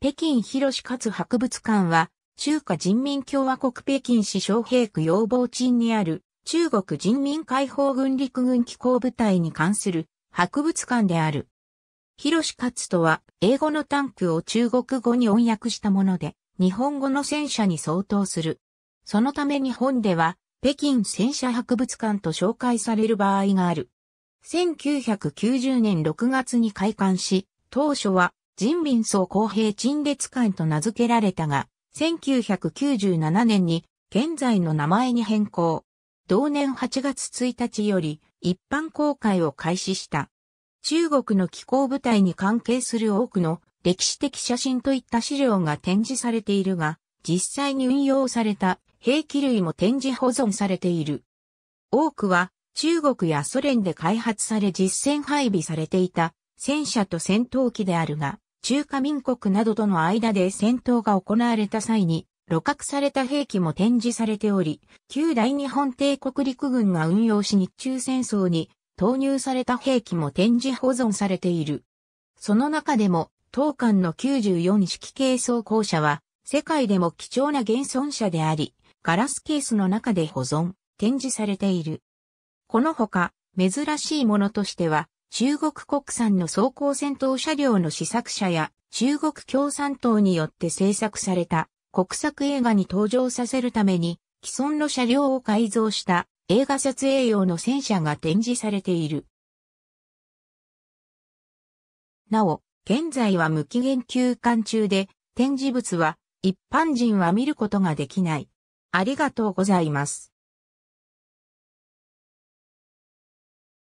北京広勝博物館は、中華人民共和国北京市昌平区要望鎮にある、中国人民解放軍陸軍機構部隊に関する博物館である。広勝とは、英語のタンクを中国語に翻訳したもので、日本語の戦車に相当する。そのため日本では、北京戦車博物館と紹介される場合がある。1990年6月に開館し、当初は人民総公平陳列館と名付けられたが、1997年に現在の名前に変更。同年8月1日より一般公開を開始した。中国の気候部隊に関係する多くの歴史的写真といった資料が展示されているが、実際に運用された兵器類も展示保存されている。多くは中国やソ連で開発され実戦配備されていた戦車と戦闘機であるが、中華民国などとの間で戦闘が行われた際に、露獲された兵器も展示されており、旧大日本帝国陸軍が運用し日中戦争に投入された兵器も展示保存されている。その中でも、当館の94式軽装甲車は、世界でも貴重な現存車であり、ガラスケースの中で保存、展示されている。このほか、珍しいものとしては、中国国産の装甲戦闘車両の試作車や中国共産党によって制作された国策映画に登場させるために既存の車両を改造した映画撮影用の戦車が展示されている。なお、現在は無期限休館中で展示物は一般人は見ることができない。ありがとうございます。